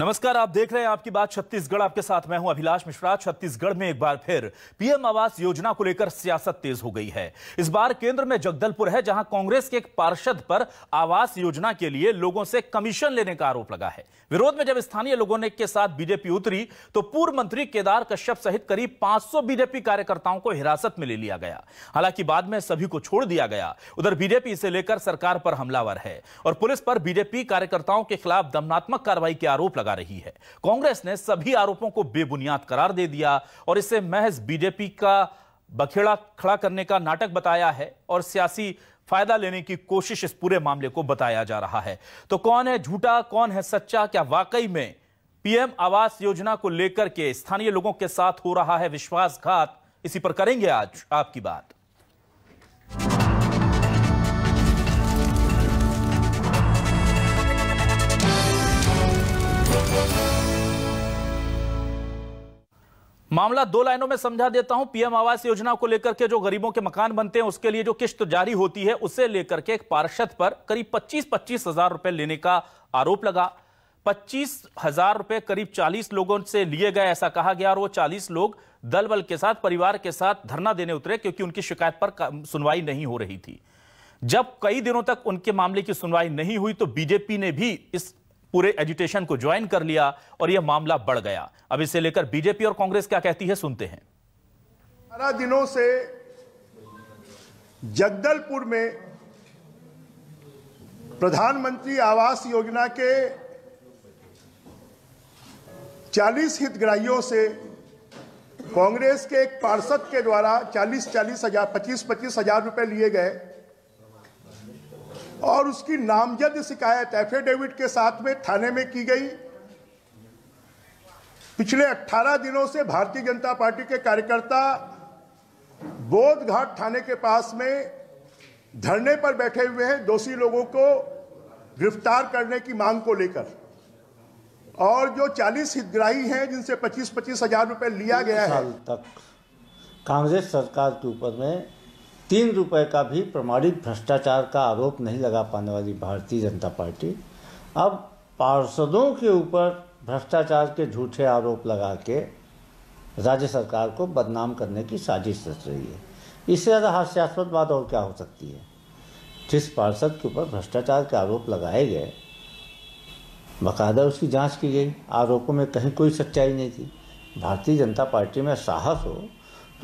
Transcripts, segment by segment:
नमस्कार आप देख रहे हैं आपकी बात छत्तीसगढ़ आपके साथ मैं हूं अभिलाष मिश्रा छत्तीसगढ़ में एक बार फिर पीएम आवास योजना को लेकर सियासत तेज हो गई है इस बार केंद्र में जगदलपुर है जहां कांग्रेस के एक पार्षद पर आवास योजना के लिए लोगों से कमीशन लेने का आरोप लगा है विरोध में जब स्थानीय लोगों ने के साथ बीजेपी उतरी तो पूर्व मंत्री केदार कश्यप सहित करीब पांच बीजेपी कार्यकर्ताओं को हिरासत में ले लिया गया हालांकि बाद में सभी को छोड़ दिया गया उधर बीजेपी इसे लेकर सरकार पर हमलावर है और पुलिस पर बीजेपी कार्यकर्ताओं के खिलाफ दमनात्मक कार्रवाई के आरोप लगा लगा रही है कांग्रेस ने सभी आरोपों को बेबुनियाद करार दे दिया और इसे महज बीजेपी का बखेड़ा खड़ा करने का नाटक बताया है और सियासी फायदा लेने की कोशिश इस पूरे मामले को बताया जा रहा है तो कौन है झूठा कौन है सच्चा क्या वाकई में पीएम आवास योजना को लेकर के स्थानीय लोगों के साथ हो रहा है विश्वासघात इसी पर करेंगे आज आपकी बात मामला दो लाइनों में समझा देता हूं पीएम आवास योजना को लेकर के जो गरीबों के मकान बनते हैं उसके लिए जो किश्त जारी होती है उसे लेकर के एक पार्षद पर करीब पच्चीस पच्चीस हजार रुपए लेने का आरोप लगा पच्चीस हजार रुपए करीब चालीस लोगों से लिए गए ऐसा कहा गया और वो चालीस लोग दल बल के साथ परिवार के साथ धरना देने उतरे क्योंकि उनकी शिकायत पर सुनवाई नहीं हो रही थी जब कई दिनों तक उनके मामले की सुनवाई नहीं हुई तो बीजेपी ने भी इस पूरे एजुटेशन को ज्वाइन कर लिया और यह मामला बढ़ गया अब इसे लेकर बीजेपी और कांग्रेस क्या कहती है सुनते हैं दिनों से जगदलपुर में प्रधानमंत्री आवास योजना के 40 हितग्राहियों से कांग्रेस के एक पार्षद के द्वारा 40 चालीस हजार पच्चीस पच्चीस हजार रुपए लिए गए और उसकी नामजद शिकायत एफिडेविट के साथ में थाने में की गई पिछले 18 दिनों से भारतीय जनता पार्टी के कार्यकर्ता बोध घाट थाने के पास में धरने पर बैठे हुए हैं दोषी लोगों को गिरफ्तार करने की मांग को लेकर और जो 40 हितग्राही हैं जिनसे 25 पच्चीस हजार रुपये लिया गया है तक कांग्रेस सरकार के ऊपर में तीन रुपए का भी प्रमाणित भ्रष्टाचार का आरोप नहीं लगा पाने वाली भारतीय जनता पार्टी अब पार्षदों के ऊपर भ्रष्टाचार के झूठे आरोप लगा के राज्य सरकार को बदनाम करने की साजिश रच रही है इससे ज़्यादा हास्यास्पद बात और क्या हो सकती है जिस पार्षद के ऊपर भ्रष्टाचार के आरोप लगाए गए बाकायदा उसकी जांच की गई आरोपों में कहीं कोई सच्चाई नहीं थी भारतीय जनता पार्टी में साहस हो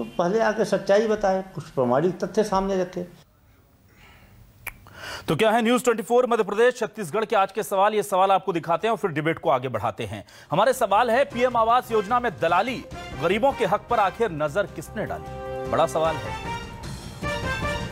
तो पहले आके सच्चाई बताए कुछ प्रमाणिक तथ्य सामने रखे तो क्या है न्यूज 24 मध्य प्रदेश छत्तीसगढ़ के आज के सवाल ये सवाल आपको दिखाते हैं और फिर डिबेट को आगे बढ़ाते हैं हमारे सवाल है पीएम आवास योजना में दलाली गरीबों के हक पर आखिर नजर किसने डाली बड़ा सवाल है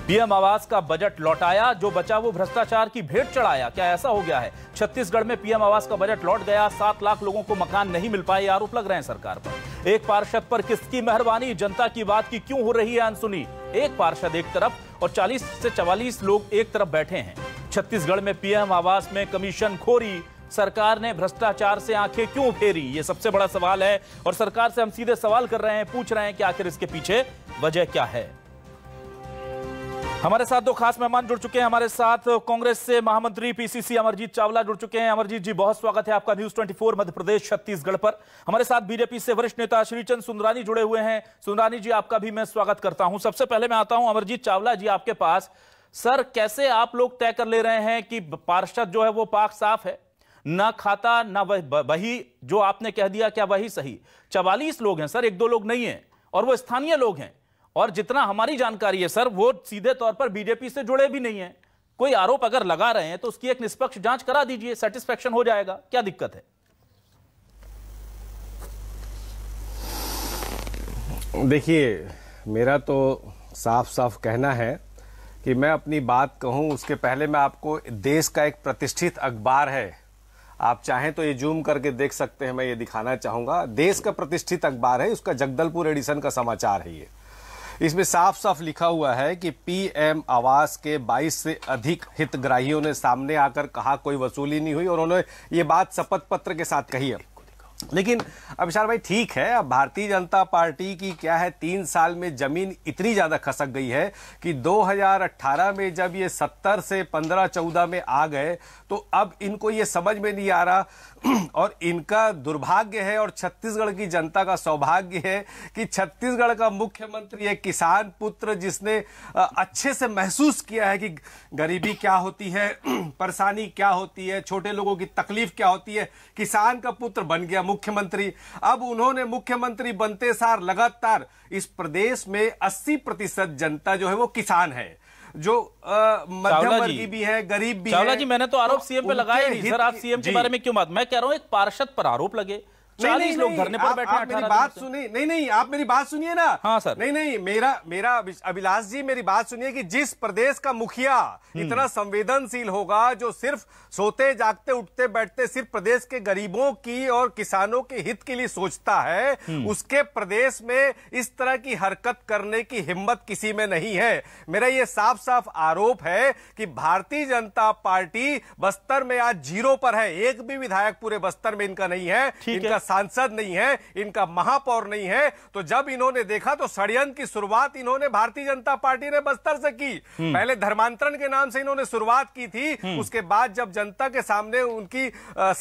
पीएम आवास का बजट लौटाया जो बचा वो भ्रष्टाचार की भेंट चढ़ाया क्या ऐसा हो गया है छत्तीसगढ़ में पीएम आवास का बजट लौट गया सात लाख लोगों को मकान नहीं मिल पाए आरोप लग रहे हैं सरकार पर एक पार्षद पर किसकी मेहरबानी जनता की बात की क्यों हो रही है अनसुनी एक पार्षद एक तरफ और 40 से 44 लोग एक तरफ बैठे हैं छत्तीसगढ़ में पीएम आवास में कमीशन खोरी सरकार ने भ्रष्टाचार से आंखें क्यों फेरी ये सबसे बड़ा सवाल है और सरकार से हम सीधे सवाल कर रहे हैं पूछ रहे हैं कि आखिर इसके पीछे वजह क्या है हमारे साथ दो खास मेहमान जुड़ चुके हैं हमारे साथ कांग्रेस से महामंत्री पीसीसी अमरजीत चावला जुड़ चुके हैं अमरजीत जी बहुत स्वागत है आपका न्यूज 24 मध्य प्रदेश छत्तीसगढ़ पर हमारे साथ बीजेपी से वरिष्ठ नेता श्रीचंद सुंदरानी जुड़े हुए हैं सुंदरानी जी आपका भी मैं स्वागत करता हूं सबसे पहले मैं आता हूं अमरजीत चावला जी आपके पास सर कैसे आप लोग तय कर ले रहे हैं कि पार्षद जो है वो पाक साफ है ना खाता न वही जो आपने कह दिया क्या वही सही चवालीस लोग हैं सर एक दो लोग नहीं है और वो स्थानीय लोग हैं और जितना हमारी जानकारी है सर वो सीधे तौर पर बीजेपी से जुड़े भी नहीं है कोई आरोप अगर लगा रहे हैं तो उसकी एक निष्पक्ष जांच करा दीजिए सेटिस्फेक्शन हो जाएगा क्या दिक्कत है देखिए मेरा तो साफ साफ कहना है कि मैं अपनी बात कहूं उसके पहले मैं आपको देश का एक प्रतिष्ठित अखबार है आप चाहें तो ये जूम करके देख सकते हैं मैं ये दिखाना चाहूंगा देश का प्रतिष्ठित अखबार है उसका जगदलपुर एडिशन का समाचार है ये इसमें साफ साफ लिखा हुआ है कि पीएम आवास के 22 से अधिक हितग्राहियों ने सामने आकर कहा कोई वसूली नहीं हुई और उन्होंने ये बात शपथ पत्र के साथ कही है लेकिन अब विशाल भाई ठीक है अब भारतीय जनता पार्टी की क्या है तीन साल में जमीन इतनी ज्यादा खसक गई है कि 2018 में जब ये 70 से 15-14 में आ गए तो अब इनको ये समझ में नहीं आ रहा और इनका दुर्भाग्य है और छत्तीसगढ़ की जनता का सौभाग्य है कि छत्तीसगढ़ का मुख्यमंत्री एक किसान पुत्र जिसने अच्छे से महसूस किया है कि गरीबी क्या होती है परेशानी क्या होती है छोटे लोगों की तकलीफ क्या होती है किसान का पुत्र बन गया मुख्यमंत्री अब उन्होंने मुख्यमंत्री बनते सार लगातार इस प्रदेश में 80 प्रतिशत जनता जो है वो किसान है जो मध्यमवर्गी भी है गरीब भी चावला है जी मैंने तो आरोप तो सीएम पे लगाया सर आप सीएम के बारे में क्यों बात मैं कह रहा हूं एक पार्षद पर आरोप लगे चालीस लोग धरने पर बैठे हैं मेरी बात तो। सुनिए नहीं नहीं आप मेरी बात सुनिए ना हाँ सर नहीं नहीं मेरा मेरा अभिलाष जी मेरी बात सुनिए कि जिस प्रदेश का मुखिया हम्म। इतना संवेदनशील होगा जो सिर्फ सोते जागते उठते बैठते सिर्फ प्रदेश के गरीबों की और किसानों के हित के लिए सोचता है हम्म। उसके प्रदेश में इस तरह की हरकत करने की हिम्मत किसी में नहीं है मेरा ये साफ साफ आरोप है कि भारतीय जनता पार्टी बस्तर में आज जीरो पर है एक भी विधायक पूरे बस्तर में इनका नहीं है इनका सांसद नहीं है इनका महापौर नहीं है तो जब इन्होंने देखा तो षडयंत्र की शुरुआत इन्होंने भारतीय जनता पार्टी ने बस्तर से की हम्म। पहले धर्मांतरण के नाम से इन्होंने शुरुआत की थी हम्म। उसके बाद जब जनता के सामने उनकी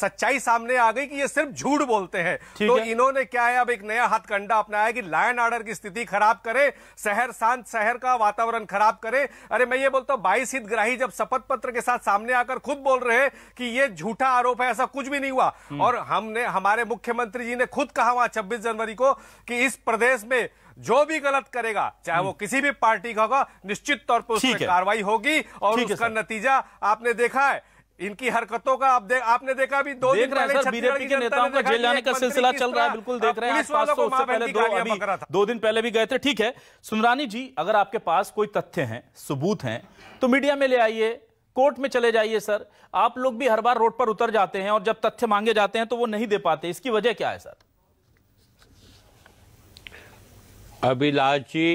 सच्चाई सामने आ गई कि ये सिर्फ झूठ बोलते हैं तो है? इन्होंने क्या है अब एक नया हथकंडा अपनाया कि लाइन ऑर्डर की स्थिति खराब करे शहर शांत शहर का वातावरण खराब करे अरे मैं ये बोलता हूं बाईस हितग्राही जब शपथ पत्र के साथ सामने आकर खुद बोल रहे हैं कि ये झूठा आरोप है ऐसा कुछ भी नहीं हुआ हम्म। और हमने हमारे मुख्यमंत्री मुख्यमंत्री जी ने खुद कहा वहां छब्बीस जनवरी को कि इस प्रदेश में जो भी गलत करेगा चाहे वो हम्म। किसी भी पार्टी का होगा निश्चित तौर पर उसकी कार्रवाई होगी और उसका नतीजा आपने देखा है इनकी हरकतों का आप दे, आपने देखा भी दो देख रहे हैं बीजेपी के नेताओं का जेल जाने का सिलसिला चल रहा है बिल्कुल देख हाँ, रहे हैं आसपास को उससे पहले दो अभी दो दिन पहले भी गए थे ठीक है सुनरानी जी अगर आपके पास कोई तथ्य हैं सबूत हैं तो मीडिया में ले आइए कोर्ट में चले जाइए सर आप लोग भी हर बार रोड पर उतर जाते हैं और जब तथ्य मांगे जाते हैं तो वो नहीं दे पाते इसकी वजह क्या है सर अभिलाषी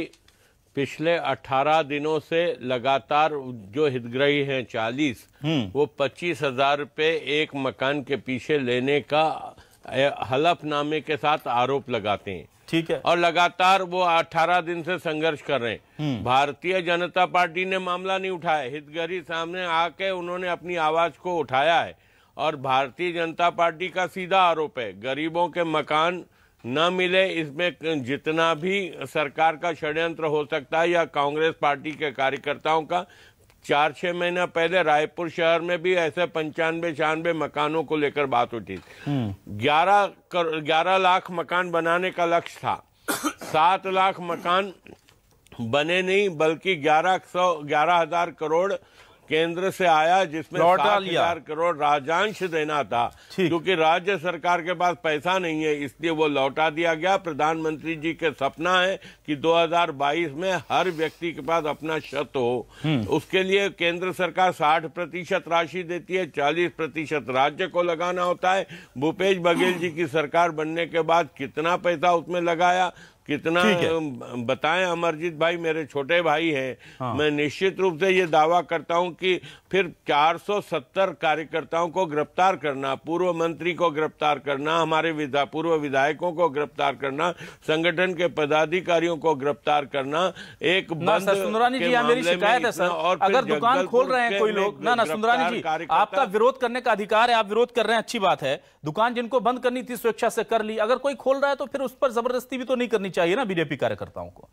पिछले 18 दिनों से लगातार जो हितग्रही हैं 40 हम्म। वो पच्चीस हजार रुपये एक मकान के पीछे लेने का हलफनामे के साथ आरोप लगाते हैं ठीक है और लगातार वो 18 दिन से संघर्ष कर रहे हैं हम्म। भारतीय जनता पार्टी ने मामला नहीं उठाया हितगरी सामने आके उन्होंने अपनी आवाज को उठाया है और भारतीय जनता पार्टी का सीधा आरोप है गरीबों के मकान न मिले इसमें जितना भी सरकार का षड्यंत्र हो सकता है या कांग्रेस पार्टी के कार्यकर्ताओं का चार छः महीना पहले रायपुर शहर में भी ऐसे पंचानवे छियानवे मकानों को लेकर बात उठी हम्म। ग्यारह ग्यारह लाख मकान बनाने का लक्ष्य था सात लाख मकान बने नहीं बल्कि ग्यारह सौ ग्यारह हजार करोड़ केंद्र से आया जिसमें सात हजार करोड़ राजांश देना था क्योंकि राज्य सरकार के पास पैसा नहीं है इसलिए वो लौटा दिया गया प्रधानमंत्री जी के सपना है कि 2022 में हर व्यक्ति के पास अपना शत हो हम्म। उसके लिए केंद्र सरकार साठ प्रतिशत राशि देती है चालीस प्रतिशत राज्य को लगाना होता है भूपेश बघेल जी की सरकार बनने के बाद कितना पैसा उसमें लगाया कितना बताएं अमरजीत भाई मेरे छोटे भाई हैं हाँ। मैं निश्चित रूप से ये दावा करता हूं कि फिर 470 कार्यकर्ताओं को गिरफ्तार करना पूर्व मंत्री को गिरफ्तार करना हमारे विधा पूर्व विधायकों को गिरफ्तार करना संगठन के पदाधिकारियों को गिरफ्तार करना एक सुंदरानी जी मेरी शिकायत है सर और अगर दुकान खोल रहे हैं कोई लोग ना ना सुंदरानी जी आपका विरोध करने का अधिकार है आप विरोध कर रहे हैं अच्छी बात है दुकान जिनको बंद करनी थी स्वेच्छा से कर ली अगर कोई खोल रहा है तो फिर उस पर जबरदस्ती भी तो नहीं करनी चाहिए ना बीजेपी कार्यकर्ताओं को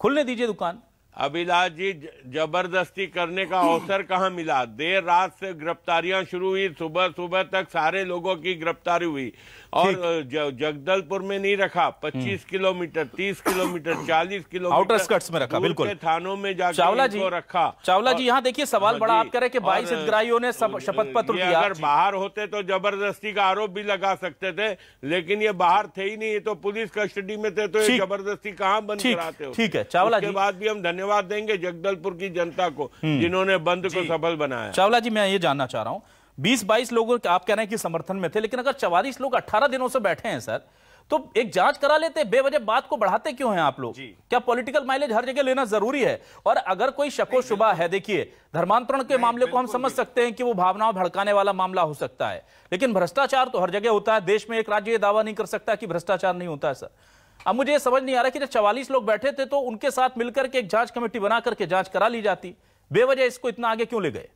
खुलने दीजिए दुकान अभिलाष जी जबरदस्ती करने का अवसर कहाँ मिला देर रात से गिरफ्तारियां शुरू हुई सुबह सुबह तक सारे लोगों की गिरफ्तारी हुई और जगदलपुर में नहीं रखा 25 हम्म। किलोमीटर 30 किलोमीटर 40 किलोमीटर आउटर में रखा बिल्कुल थानों में जाकर चावला जी रखा चावला जी यहाँ देखिए सवाल बड़ा आप करे की बाईस हितग्राहियों ने शपथ पत्र अगर बाहर होते तो जबरदस्ती का आरोप भी लगा सकते थे लेकिन ये बाहर थे ही नहीं ये तो पुलिस कस्टडी में थे तो जबरदस्ती कहाँ बंद कराते हो ठीक है चावला के बाद भी हम धन्यवाद धन्यवाद देंगे जगदलपुर की जनता को हम्म। जिन्होंने बंद को सफल बनाया चावला जी मैं ये जानना चाह रहा हूँ बीस बाईस लोग आप कह रहे हैं कि समर्थन में थे लेकिन अगर चवालीस लोग अट्ठारह दिनों से बैठे हैं सर तो एक जांच करा लेते बेवजह बात को बढ़ाते क्यों हैं आप लोग क्या पॉलिटिकल माइलेज हर जगह लेना जरूरी है और अगर कोई शको शुबा है देखिए धर्मांतरण के मामले को हम समझ सकते हैं कि वो भावनाओं भड़काने वाला मामला हो सकता है लेकिन भ्रष्टाचार तो हर जगह होता है देश में एक राज्य दावा नहीं कर सकता कि भ्रष्टाचार नहीं होता है सर अब मुझे समझ नहीं आ रहा कि जब चवालीस लोग बैठे थे तो उनके साथ मिलकर के एक जांच कमेटी बना करके जांच करा ली जाती बेवजह इसको इतना आगे क्यों ले गए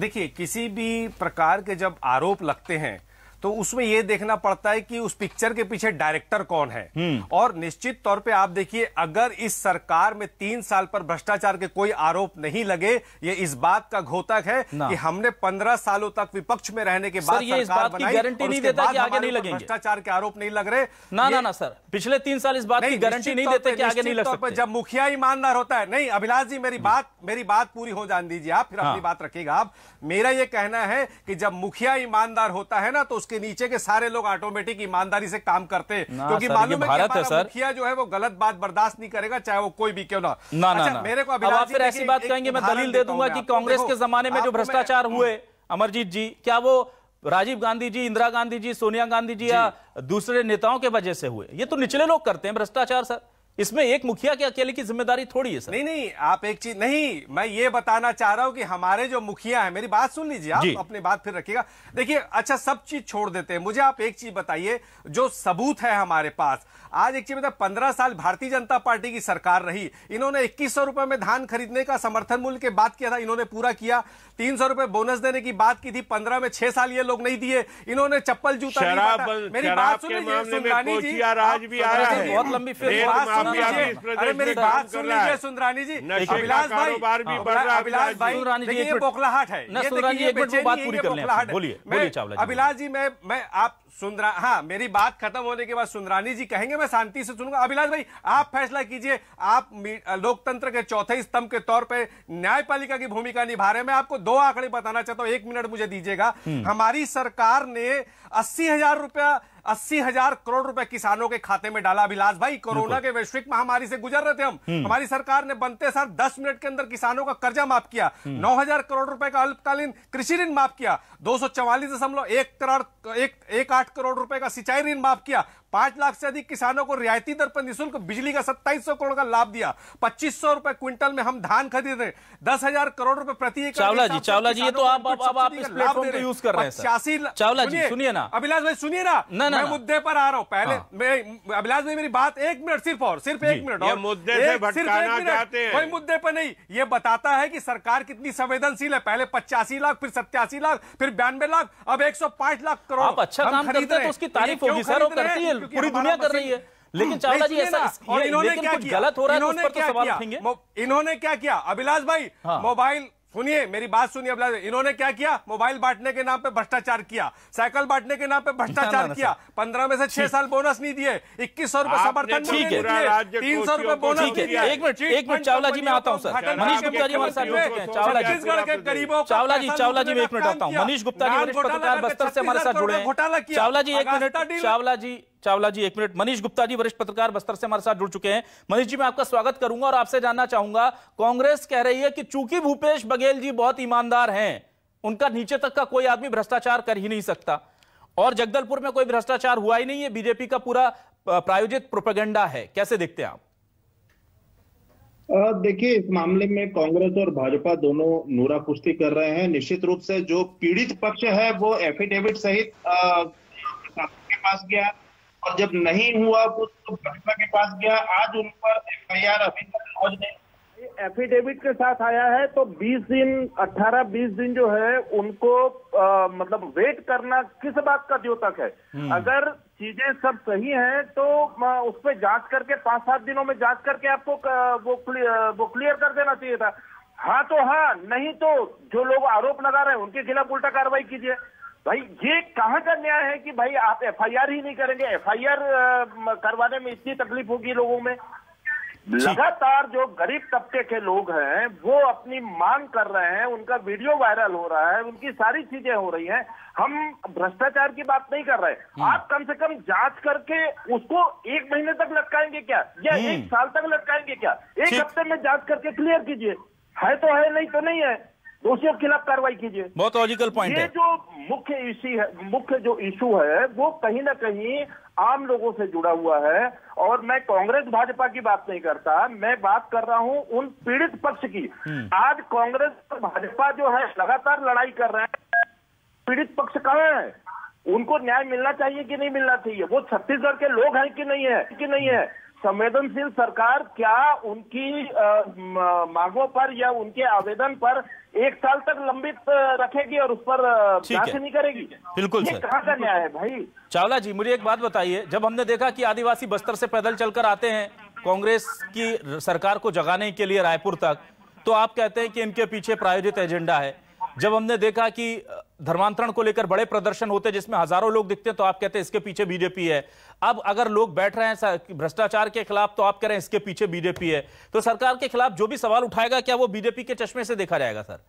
देखिए किसी भी प्रकार के जब आरोप लगते हैं तो उसमें यह देखना पड़ता है कि उस पिक्चर के पीछे डायरेक्टर कौन है हम्म। और निश्चित तौर पे आप देखिए अगर इस सरकार में तीन साल पर भ्रष्टाचार के कोई आरोप नहीं लगे ये इस बात का घोतक है कि हमने पंद्रह सालों तक विपक्ष में रहने के बाद ये इस बात की गारंटी नहीं देता कि आगे नहीं लगेंगे भ्रष्टाचार के आरोप नहीं लग रहे ना ना ना सर पिछले तीन साल इस बात की गारंटी नहीं देते आगे नहीं लग सकते जब मुखिया ईमानदार होता है नहीं अभिलाष जी मेरी हम्म। बात मेरी बात पूरी हो जान दीजिए आप फिर अपनी हाँ। बात रखिएगा आप मेरा यह कहना है कि जब मुखिया ईमानदार होता है ना तो उसके उसके नीचे के सारे लोग ऑटोमेटिक ईमानदारी से काम करते हैं क्योंकि मालूम है कि मुखिया जो है वो गलत बात बर्दाश्त नहीं करेगा चाहे वो कोई भी क्यों ना ना अच्छा, मेरे को ऐसी बात कहेंगे मैं दलील दे दूंगा कि कांग्रेस के जमाने में जो भ्रष्टाचार हम्म। हुए अमरजीत जी क्या वो राजीव गांधी जी इंदिरा गांधी जी सोनिया गांधी जी या दूसरे नेताओं के वजह से हुए ये तो निचले लोग करते हैं भ्रष्टाचार सर इसमें एक मुखिया के अकेले की जिम्मेदारी थोड़ी है सर नहीं नहीं आप एक चीज नहीं मैं ये बताना चाह रहा हूँ कि हमारे जो मुखिया है मेरी बात सुन लीजिए आप अपनी बात फिर रखिएगा देखिए अच्छा सब चीज छोड़ देते हैं मुझे आप एक चीज बताइए जो सबूत है हमारे पास आज एक चीज मतलब पंद्रह साल भारतीय जनता पार्टी की सरकार रही इन्होंने इक्कीस रुपए में धान खरीदने का समर्थन मूल्य के बात किया था इन्होंने पूरा किया तीन सौ रुपए बोनस देने की बात की थी पंद्रह में छह साल ये लोग नहीं दिए इन्होंने चप्पल जूता मेरी बात सुन लीजिए बहुत लंबी बात मेरी बात सुन लीजिए सुंदरानी जी अभिलाष भाई हाँ, अभिलाष भाई देखिए है अभिलाष जी मैं मैं आप सुंदरा हाँ मेरी बात खत्म होने के बाद सुंदरानी जी कहेंगे मैं शांति से सुनूंगा अभिलाष भाई आप फैसला कीजिए आप लोकतंत्र के चौथे स्तंभ के तौर पर न्यायपालिका की भूमिका निभा रहे हैं मैं आपको दो आंकड़े बताना चाहता हूँ एक मिनट मुझे दीजिएगा हम्म। हमारी सरकार ने अस्सी हजार रुपया अस्सी हजार करोड़ रुपए किसानों के खाते में डाला अभिलाष भाई कोरोना के वैश्विक महामारी से गुजर रहे थे हम हम्म। हमारी सरकार ने बनते सर दस मिनट के अंदर किसानों का कर्जा माफ किया हम्म। नौ हजार करोड़ रुपए का अल्पकालीन कृषि ऋण माफ किया दो सौ चौवालीस दशमलव एक करोड़ एक आठ करोड़ रुपए का सिंचाई ऋण माफ किया पांच लाख से अधिक किसानों को रियायती दर पर निःशुल्क बिजली का सत्ताईस करोड़ का लाभ दिया पच्चीस सौ रुपए क्विंटल में हम धान खरीद रहे दस हजार करोड़ रुपए प्रति चावला जी चावला जी ये तो आप आप आप इस प्लेटफॉर्म को यूज कर रहे हैं छियासी चावला जी सुनिए ना अभिलाष भाई सुनिए ना मैं मुद्दे पर आ रहा हूँ पहले हाँ। अभिलाष भाई मेरी बात एक मिनट सिर्फ और सिर्फ एक मिनट मुद्दे कोई मुद्दे पर नहीं ये बताता है की सरकार कितनी संवेदनशील है पहले पचासी लाख फिर सत्यासी लाख फिर बयानबे लाख अब एक लाख करोड़ अच्छा काम करते हैं तो उसकी तो तारीफ होगी सर वो करती है पूरी दुनिया कर रही है लेकिन हम्म। चावला जी ऐसा और इन्होंने क्या किया गलत हो रहा है तो इन्होंने तो क्या किया इन्होंने क्या किया अभिलाष भाई हाँ। मोबाइल सुनिए मेरी बात सुनिए अभिलाष इन्होंने क्या किया मोबाइल बांटने के नाम पे भ्रष्टाचार किया साइकिल बांटने के नाम पे भ्रष्टाचार किया पंद्रह में से छह साल बोनस नहीं दिए इक्कीस सौ रूपए समर्थन तीन सौ रूपए बोनस एक मिनट एक मिनट चावला जी में आता हूँ मनीष गुप्ता जी हमारे चावला छत्तीसगढ़ के गरीबों चावला जी चावला जी एक मिनट आता हूँ मनीष गुप्ता जी बस्तर से हमारे साथ जुड़े घोटाला किया चावला जी एक मिनट चावला जी चावला जी एक मिनट मनीष गुप्ता जी वरिष्ठ पत्रकार बस्तर से हमारे साथ जुड़ चुके हैं मनीष जी मैं आपका स्वागत करूंगा और आपसे जानना चाहूंगा कांग्रेस कह रही है कि चूंकि भूपेश बघेल जी बहुत ईमानदार हैं उनका नीचे तक का कोई आदमी भ्रष्टाचार कर ही नहीं सकता और जगदलपुर में कोई भ्रष्टाचार हुआ ही नहीं है बीजेपी का पूरा प्रायोजित प्रोपेगेंडा है कैसे देखते हैं आप देखिए इस मामले में कांग्रेस और भाजपा दोनों नूरा कुश्ती कर रहे हैं निश्चित रूप से जो पीड़ित पक्ष है वो एफिडेविट सहित के पास गया और जब नहीं हुआ कुछ तो भाजपा के पास गया आज उन पर एफ आई आर अभी तक एफिडेविट के साथ आया है तो 20 दिन 18-20 दिन जो है उनको आ, मतलब वेट करना किस बात का द्योतक है हम्म। अगर चीजें सब सही हैं तो उस पर जांच करके पांच सात दिनों में जांच करके आपको वो क्लियर, वो क्लियर कर देना चाहिए था हाँ तो हाँ नहीं तो जो लोग आरोप लगा रहे हैं उनके खिलाफ उल्टा कार्रवाई कीजिए भाई ये कहाँ का न्याय है कि भाई आप एफआईआर ही नहीं करेंगे एफआईआर करवाने में इतनी तकलीफ होगी लोगों में लगातार जो गरीब तबके के लोग हैं वो अपनी मांग कर रहे हैं उनका वीडियो वायरल हो रहा है उनकी सारी चीजें हो रही हैं हम भ्रष्टाचार की बात नहीं कर रहे हम्म। आप कम से कम जांच करके उसको एक महीने तक लटकाएंगे क्या या हम्म। एक साल तक लटकाएंगे क्या एक हफ्ते में जांच करके क्लियर कीजिए है तो है नहीं तो नहीं है दोषियों के खिलाफ कार्रवाई कीजिए बहुत लॉजिकल पॉइंट ये जो मुख्य इसी है मुख्य जो इशू है वो कहीं ना कहीं आम लोगों से जुड़ा हुआ है और मैं कांग्रेस भाजपा की बात नहीं करता मैं बात कर रहा हूं उन पीड़ित पक्ष की हम्म। आज कांग्रेस और भाजपा जो है लगातार लड़ाई कर रहे हैं पीड़ित पक्ष कहाँ है उनको न्याय मिलना चाहिए कि नहीं मिलना चाहिए वो छत्तीसगढ़ के लोग हैं कि नहीं है कि नहीं है संवेदनशील सरकार क्या उनकी मांगों पर या उनके आवेदन पर एक साल तक लंबित रखेगी और उस पर जांच नहीं करेगी बिल्कुल सर कहाँ का न्याय है भाई चावला जी मुझे एक बात बताइए जब हमने देखा कि आदिवासी बस्तर से पैदल चलकर आते हैं कांग्रेस की सरकार को जगाने के लिए रायपुर तक तो आप कहते हैं कि इनके पीछे प्रायोजित एजेंडा है जब हमने देखा कि धर्मांतरण को लेकर बड़े प्रदर्शन होते जिसमें हजारों लोग दिखते तो आप कहते हैं इसके पीछे बीजेपी है अब अगर लोग बैठ रहे हैं भ्रष्टाचार के खिलाफ तो आप कह रहे हैं इसके पीछे बीजेपी है तो सरकार के खिलाफ जो भी सवाल उठाएगा क्या वो बीजेपी के चश्मे से देखा जाएगा सर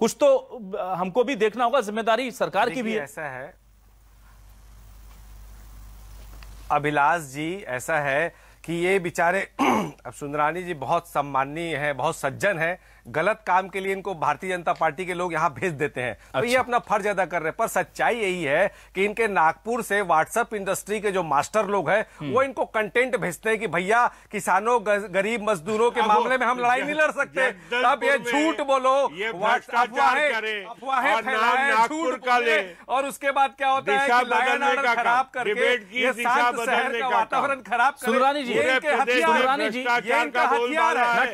कुछ तो हमको भी देखना होगा जिम्मेदारी सरकार की भी है। ऐसा है अभिलाष जी ऐसा है कि ये बेचारे अब सुंदरानी जी बहुत सम्माननीय हैं बहुत सज्जन हैं गलत काम के लिए इनको भारतीय जनता पार्टी के लोग यहाँ भेज देते हैं अच्छा। तो ये अच्छा। अपना फर्ज अदा कर रहे हैं पर सच्चाई यही है कि इनके नागपुर से व्हाट्सएप इंडस्ट्री के जो मास्टर लोग हैं हम्म। वो इनको कंटेंट भेजते हैं कि भैया किसानों गरीब मजदूरों के मामले में हम लड़ाई नहीं लड़ सकते अब ये झूठ बोलो अफवाहें और उसके बाद क्या होता है खराब करके वातावरण खराब सुंदरानी जी सुंदरानी जी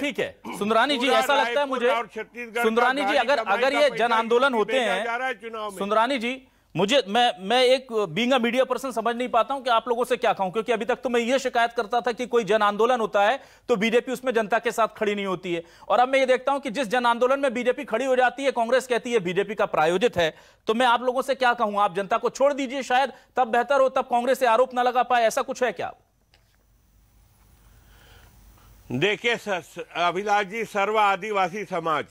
ठीक है सुंदरानी जी ऐसा लगता है मुझे सुंदरानी जी अगर अगर ये जन आंदोलन होते हैं सुंदरानी जी मुझे मैं मैं एक बींग मीडिया पर्सन समझ नहीं पाता हूं कि आप लोगों से क्या कहूं क्योंकि अभी तक तो मैं ये शिकायत करता था कि कोई जन आंदोलन होता है तो बीजेपी उसमें जनता के साथ खड़ी नहीं होती है और अब मैं ये देखता हूं कि जिस जन आंदोलन में बीजेपी खड़ी हो जाती है कांग्रेस कहती है बीजेपी का प्रायोजित है तो मैं आप लोगों से क्या कहूं आप जनता को छोड़ दीजिए शायद तब बेहतर हो तब कांग्रेस से आरोप ना लगा पाए ऐसा कुछ है क्या देखिए सर अभिलाष जी सर्व आदिवासी समाज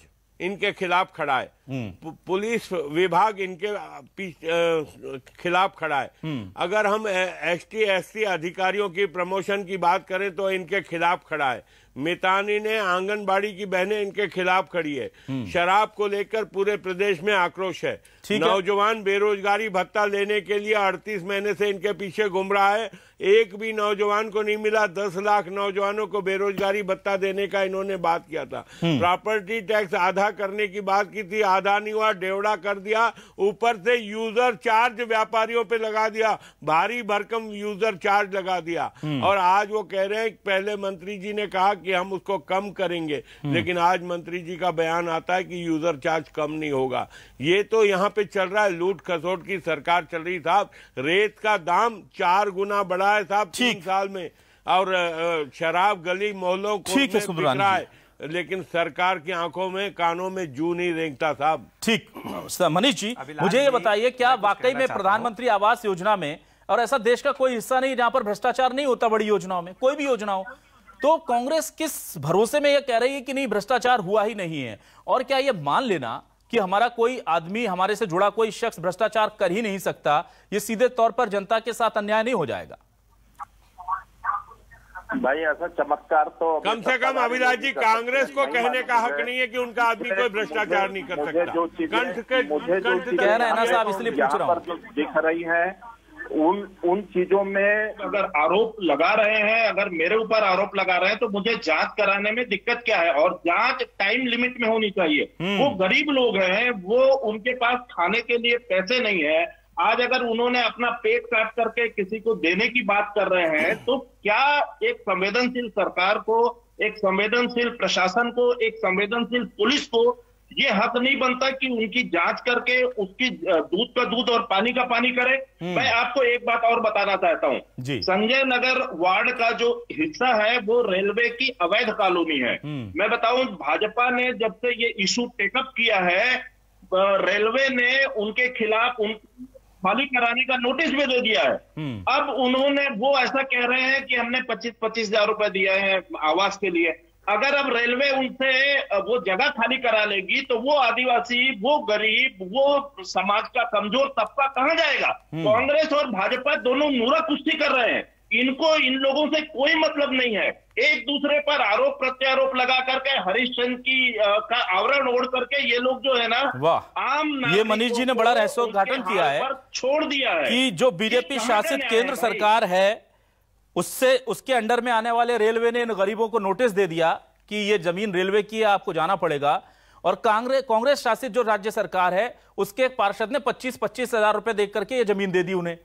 इनके खिलाफ खड़ा है हम्म। पुलिस विभाग इनके खिलाफ खड़ा है हम्म। अगर हम एस टी एस टी अधिकारियों की प्रमोशन की बात करें तो इनके खिलाफ खड़ा है मितानी ने आंगनबाड़ी की बहनें इनके खिलाफ खड़ी है हम्म। शराब को लेकर पूरे प्रदेश में आक्रोश है नौजवान बेरोजगारी भत्ता लेने के लिए 38 महीने से इनके पीछे घूम रहा है एक भी नौजवान को नहीं मिला 10 लाख नौजवानों को बेरोजगारी भत्ता देने का इन्होंने बात किया था हम्म। प्रॉपर्टी टैक्स आधा करने की बात की थी आधा नहीं हुआ डेवड़ा कर दिया ऊपर से यूजर चार्ज व्यापारियों पे लगा दिया भारी भरकम यूजर चार्ज लगा दिया हम्म। और आज वो कह रहे हैं पहले मंत्री जी ने कहा कि हम उसको कम करेंगे हम्म। लेकिन आज मंत्री जी का बयान आता है कि यूजर चार्ज कम नहीं होगा ये तो यहाँ पे चल रहा है लूट खसोट की सरकार चल रही साहब रेत का दाम चार गुना बढ़ा है साहब तीन साल में और शराब गली मोहल्लों को बिक है लेकिन सरकार की आंखों में कानों में जू नहीं रेंगता साहब ठीक मनीष जी मुझे ये बताइए क्या वाकई में प्रधानमंत्री आवास योजना में और ऐसा देश का कोई हिस्सा नहीं जहां पर भ्रष्टाचार नहीं होता बड़ी योजनाओं में कोई भी योजना हो तो कांग्रेस किस भरोसे में यह कह रही है कि नहीं भ्रष्टाचार हुआ ही नहीं है और क्या यह मान लेना कि हमारा कोई आदमी हमारे से जुड़ा कोई शख्स भ्रष्टाचार कर ही नहीं सकता ये सीधे तौर पर जनता के साथ अन्याय नहीं हो जाएगा भाई ऐसा चमत्कार तो कम से कम अभिलाष जी कांग्रेस को कहने का हक नहीं है कि उनका आदमी कोई भ्रष्टाचार नहीं कर सकता कंठ के कह रहे हैं ना साहब इसलिए पूछ रहा हूँ दिख रही है उन उन चीजों में अगर आरोप लगा रहे हैं अगर मेरे ऊपर आरोप लगा रहे हैं तो मुझे जांच कराने में दिक्कत क्या है और जांच टाइम लिमिट में होनी चाहिए हम्म। वो गरीब लोग हैं वो उनके पास खाने के लिए पैसे नहीं है आज अगर उन्होंने अपना पेट काट करके किसी को देने की बात कर रहे हैं तो क्या एक संवेदनशील सरकार को एक संवेदनशील प्रशासन को एक संवेदनशील पुलिस को ये हक नहीं बनता कि उनकी जांच करके उसकी दूध का दूध और पानी का पानी करे हम्म। मैं आपको एक बात और बताना चाहता हूँ संजय नगर वार्ड का जो हिस्सा है वो रेलवे की अवैध कॉलोनी है हम्म। मैं बताऊं भाजपा ने जब से ये इशू टेकअप किया है रेलवे ने उनके खिलाफ उन खाली कराने का नोटिस भी दे दिया है हम्म। अब उन्होंने वो ऐसा कह रहे हैं कि हमने पच्चीस पच्चीस हजार रुपए दिए हैं आवास के लिए अगर अब रेलवे उनसे वो जगह खाली करा लेगी तो वो आदिवासी वो गरीब वो समाज का कमजोर तबका कहाँ जाएगा हम्म। कांग्रेस और भाजपा दोनों मूरा कुश्ती कर रहे हैं इनको इन लोगों से कोई मतलब नहीं है एक दूसरे पर आरोप प्रत्यारोप लगा करके चंद की आ, का आवरण ओढ़ करके ये लोग जो है ना आम ये मनीष जी ने बड़ा रहस्योद्घाटन किया है छोड़ दिया है कि जो बीजेपी शासित केंद्र सरकार है उससे उसके अंडर में आने वाले रेलवे ने इन गरीबों को नोटिस दे दिया कि ये जमीन रेलवे की है आपको जाना पड़ेगा और कांग्रेस कांग्रेस शासित जो राज्य सरकार है उसके पार्षद ने पच्चीस पच्चीस हजार रुपए देख करके ये जमीन दे दी उन्हें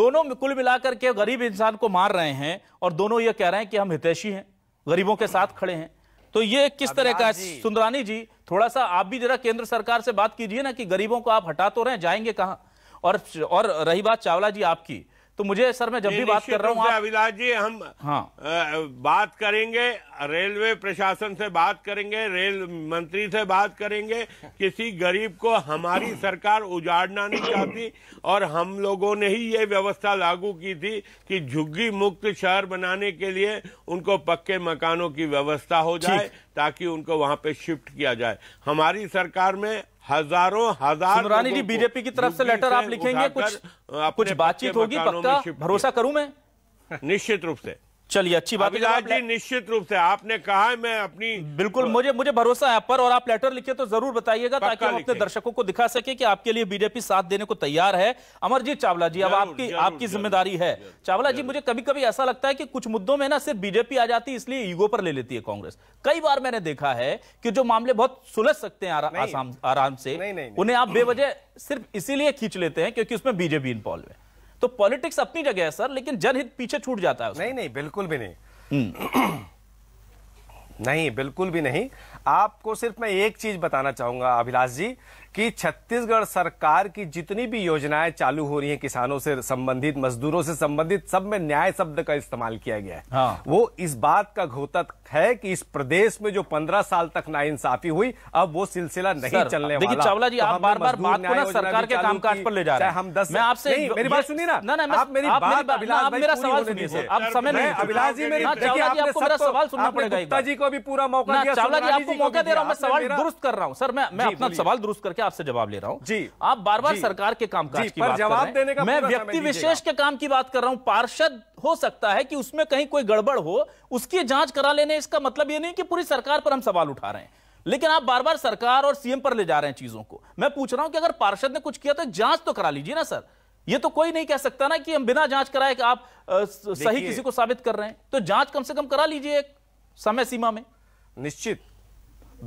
दोनों कुल मिलाकर के गरीब इंसान को मार रहे हैं और दोनों ये कह रहे हैं कि हम हितैषी हैं गरीबों के साथ खड़े हैं तो ये किस तरह का सुंदरानी जी थोड़ा सा आप भी जरा केंद्र सरकार से बात कीजिए ना कि गरीबों को आप हटा तो रहे जाएंगे कहाँ और और रही बात चावला जी आपकी तो मुझे सर मैं जब भी बात कर रहा हूँ अविलास जी हम हाँ बात करेंगे रेलवे प्रशासन से बात करेंगे रेल मंत्री से बात करेंगे किसी गरीब को हमारी सरकार उजाड़ना नहीं चाहती और हम लोगों ने ही ये व्यवस्था लागू की थी कि झुग्गी मुक्त शहर बनाने के लिए उनको पक्के मकानों की व्यवस्था हो जाए ताकि उनको वहां पे शिफ्ट किया जाए हमारी सरकार में हजारों हजार जी बीजेपी की तरफ से लेटर आप लिखेंगे कुछ कुछ बातचीत होगी पक्का भरोसा करूं मैं निश्चित रूप से चलिए अच्छी बात है तो निश्चित रूप से आपने कहा है मैं अपनी बिल्कुल मुझे मुझे भरोसा है आप पर और आप लेटर लिखे तो जरूर बताइएगा ताकि हम अपने दर्शकों को दिखा सके कि आपके लिए बीजेपी साथ देने को तैयार है अमरजीत चावला जी अब आपकी आपकी जिम्मेदारी है चावला जी मुझे कभी कभी ऐसा लगता है कि कुछ मुद्दों में ना सिर्फ बीजेपी आ जाती है इसलिए ईगो पर ले लेती है कांग्रेस कई बार मैंने देखा है कि जो मामले बहुत सुलझ सकते हैं आराम से उन्हें आप बेवजह सिर्फ इसीलिए खींच लेते हैं क्योंकि उसमें बीजेपी इन्वॉल्व है तो पॉलिटिक्स अपनी जगह है सर लेकिन जनहित पीछे छूट जाता है नहीं नहीं बिल्कुल भी नहीं हम्म। नहीं बिल्कुल भी नहीं आपको सिर्फ मैं एक चीज बताना चाहूंगा अभिलाष जी कि छत्तीसगढ़ सरकार की जितनी भी योजनाएं चालू हो रही हैं किसानों से संबंधित मजदूरों से संबंधित सब में न्याय शब्द का इस्तेमाल किया गया है हाँ। वो इस बात का घोतक है कि इस प्रदेश में जो पंद्रह साल तक नाइंसाफी हुई अब वो सिलसिला नहीं चलने वाला चावला जी तो आप बार बार बात को ना सरकार के कामकाज पर ले जा रहे हैं हम दस मैं आपसे मेरी बात सुनिए ना ना आप मेरी बात अभिलाष मेरा सवाल सुनिए सर आप समय नहीं अभिलाष जी मेरी चावला जी आपको मेरा सवाल सुनना पड़ेगा जी को भी पूरा मौका दिया चावला जी आपको मौका दे रहा हूं मैं सवाल दुरुस्त कर रहा हूं सर मैं मैं अपना सवाल दुरुस्त करके करके आपसे जवाब ले रहा हूँ जी आप बार बार सरकार के काम की बात जवाब देने का मैं व्यक्ति विशेष के काम की बात कर रहा हूँ पार्षद हो सकता है कि उसमें कहीं कोई गड़बड़ हो उसकी जांच करा लेने इसका मतलब ये नहीं कि पूरी सरकार पर हम सवाल उठा रहे हैं लेकिन आप बार बार सरकार और सीएम पर ले जा रहे हैं चीजों को मैं पूछ रहा हूं कि अगर पार्षद ने कुछ किया तो जांच तो करा लीजिए ना सर ये तो कोई नहीं कह सकता ना कि हम बिना जांच कराए कि आप आ, सही किसी को साबित कर रहे हैं तो जांच कम से कम करा लीजिए एक समय सीमा में निश्चित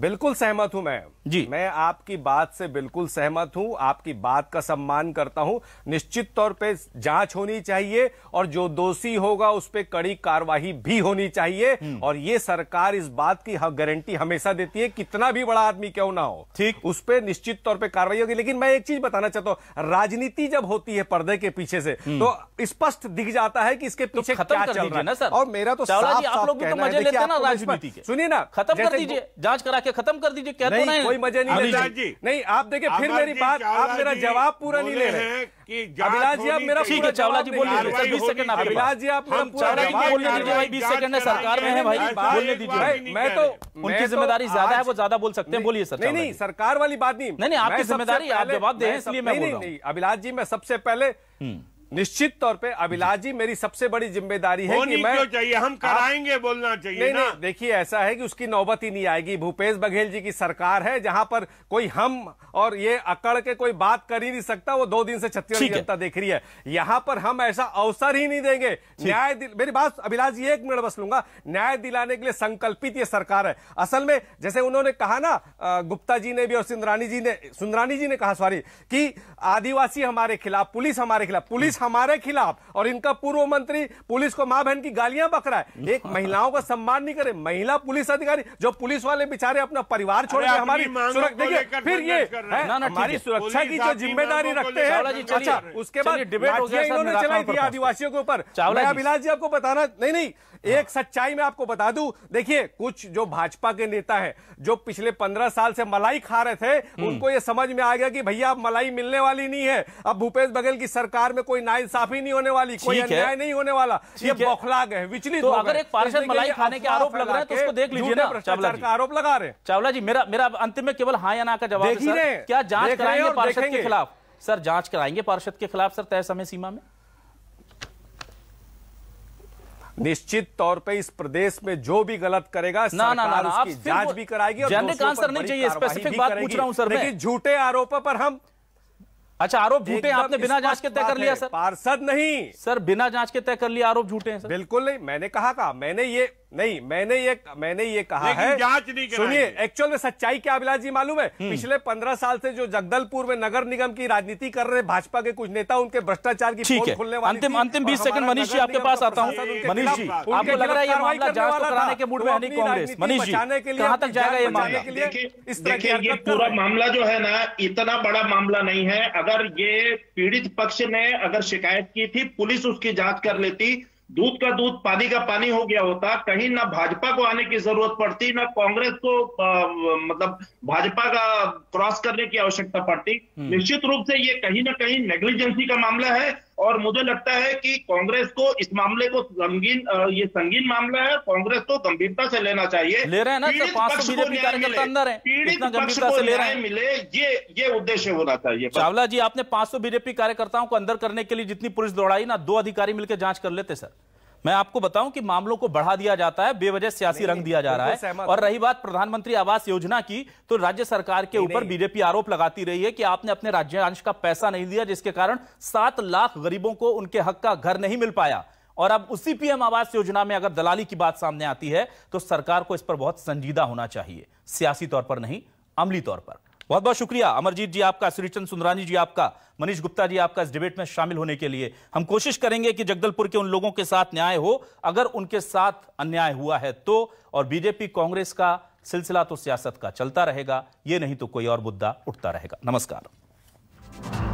बिल्कुल सहमत हूं मैं जी मैं आपकी बात से बिल्कुल सहमत हूं आपकी बात का सम्मान करता हूं निश्चित तौर पे जांच होनी चाहिए और जो दोषी होगा उस पर कड़ी कार्रवाई भी होनी चाहिए हम्म। और ये सरकार इस बात की गारंटी हमेशा देती है कितना भी बड़ा आदमी क्यों ना हो ठीक उस पर निश्चित तौर पर कार्रवाई होगी लेकिन मैं एक चीज बताना चाहता हूँ राजनीति जब होती है पर्दे के पीछे से हम्म। तो स्पष्ट दिख जाता है कि इसके तो पीछे क्या चल रहा है ना सर और मेरा तो, तो राजनीति सुनिए ना खत्म कर दीजिए जांच करा के खत्म कर दीजिए क्या कोई मजे नहीं लेता जी नहीं आप देखे फिर मेरी बात आप मेरा जवाब पूरा नहीं ले रहे अभिलाष जी आप मेरा ठीक है चावला जी बोलिए बीस सेकंड आप अभिलाष जी आप चावला जी बोलने दीजिए भाई बीस सेकंड है सरकार में है भाई बोलने दीजिए भाई मैं तो उनकी तो- जिम्मेदारी ज्यादा है वो ज्यादा बोल सकते हैं बोलिए सर नहीं नहीं सरकार वाली बात नहीं नहीं आपकी जिम्मेदारी आप जवाब दे इसलिए मैं नहीं अभिलाष जी मैं सबसे पहले हम्म। निश्चित तौर पे अभिलाष जी मेरी सबसे बड़ी जिम्मेदारी है कि मैं चाहिए हम कराएंगे बोलना चाहिए नहीं, ना देखिए ऐसा है कि उसकी नौबत ही नहीं आएगी भूपेश बघेल जी की सरकार है जहां पर कोई हम और ये अकड़ के कोई बात कर ही नहीं सकता वो दो दिन से छत्तीसगढ़ जनता देख रही है यहाँ पर हम ऐसा अवसर ही नहीं देंगे न्याय मेरी बात अभिलाष जी एक मिनट बस लूंगा न्याय दिलाने के लिए संकल्पित ये सरकार है असल में जैसे उन्होंने कहा ना गुप्ता जी ने भी और सुंदरानी जी ने सुंदरानी जी ने कहा सॉरी की आदिवासी हमारे खिलाफ पुलिस हमारे खिलाफ पुलिस हमारे खिलाफ और इनका पूर्व मंत्री पुलिस को मां बहन की गालियां बक रहा है एक महिलाओं का सम्मान नहीं करे महिला पुलिस अधिकारी जो पुलिस वाले बेचारे अपना परिवार छोड़ के हमारी फिर ये हमारी सुरक्षा की जो जिम्मेदारी रखते हैं अच्छा उसके बाद डिबेट चलाई थी आदिवासियों के ऊपर चावला अभिलाष जी आपको बताना नहीं नहीं एक सच्चाई मैं आपको बता दूं देखिए कुछ जो भाजपा के नेता हैं जो पिछले पंद्रह साल से मलाई खा रहे थे हम्म। उनको ये समझ में आ गया कि भैया अब मलाई मिलने वाली नहीं है अब भूपेश बघेल की सरकार में कोई ना इंसाफी नहीं होने वाली कोई अन्याय नहीं होने वाला ये बौखला गए विचलित तो अगर एक पार्षद मलाई खाने के आरोप लग रहा है तो उसको देख लीजिए ना भ्रष्टाचार का आरोप लगा रहे चावला जी मेरा मेरा अंतिम में केवल हाँ या ना का जवाब क्या जांच कराएंगे पार्षद के खिलाफ सर जांच कराएंगे पार्षद के खिलाफ सर तय समय सीमा में निश्चित तौर पे इस प्रदेश में जो भी गलत करेगा ना ना ना, ना उसकी जांच भी कराएगी और नहीं चाहिए स्पेसिफिक बात पूछ रहा हूं सर लेकिन झूठे आरोपों पर हम अच्छा आरोप झूठे आपने बिना जांच के तय कर लिया सर पार्षद नहीं सर बिना जांच के तय कर लिया आरोप झूठे हैं सर बिल्कुल नहीं मैंने कहा का मैंने ये नहीं मैंने ये मैंने ये कहा है जांच नहीं सुनिए एक्चुअल में सच्चाई क्या अभिलाष जी मालूम है हम्म। पिछले पंद्रह साल से जो जगदलपुर में नगर निगम की राजनीति कर रहे भाजपा के कुछ नेता उनके भ्रष्टाचार की ठीक है खुलने वाली अंतिम अंतिम बीस सेकंड मनीष जी आपके पास आता हूँ मनीष जी आपको लग रहा है ये मामला जांच कराने के मूड में कांग्रेस मनीष जी के लिए कहाँ तक जाएगा ये मामला इस तरह पूरा मामला जो है ना इतना बड़ा मामला नहीं है अगर ये पीड़ित पक्ष ने अगर शिकायत की थी पुलिस उसकी जांच कर लेती दूध का दूध पानी का पानी हो गया होता कहीं ना भाजपा को आने की जरूरत पड़ती ना कांग्रेस को आ, मतलब भाजपा का क्रॉस करने की आवश्यकता पड़ती हम्म। निश्चित रूप से ये कहीं ना कहीं नेग्लिजेंसी का मामला है और मुझे लगता है कि कांग्रेस को इस मामले को संगीन ये संगीन मामला है कांग्रेस को गंभीरता से लेना चाहिए ले रहे हैं ना अंदर है इतना गंभीरता से ले रहे हैं मिले ये ये उद्देश्य होना चाहिए चावला जी आपने पांच सौ बीजेपी कार्यकर्ताओं को अंदर करने के लिए जितनी पुलिस दौड़ाई ना दो अधिकारी मिलकर जांच कर लेते सर मैं आपको बताऊं कि मामलों को बढ़ा दिया जाता है बेवजह सियासी रंग दिया जा रहा है और रही बात प्रधानमंत्री आवास योजना की तो राज्य सरकार के ऊपर बीजेपी आरोप लगाती रही है कि आपने अपने राज्यांश का पैसा नहीं दिया जिसके कारण सात लाख गरीबों को उनके हक का घर नहीं मिल पाया और अब उसी पीएम आवास योजना में अगर दलाली की बात सामने आती है तो सरकार को इस पर बहुत संजीदा होना चाहिए सियासी तौर पर नहीं अमली तौर पर बहुत बहुत शुक्रिया अमरजीत जी आपका श्रीचंद सुंदरानी जी आपका मनीष गुप्ता जी आपका इस डिबेट में शामिल होने के लिए हम कोशिश करेंगे कि जगदलपुर के उन लोगों के साथ न्याय हो अगर उनके साथ अन्याय हुआ है तो और बीजेपी कांग्रेस का सिलसिला तो सियासत का चलता रहेगा ये नहीं तो कोई और मुद्दा उठता रहेगा नमस्कार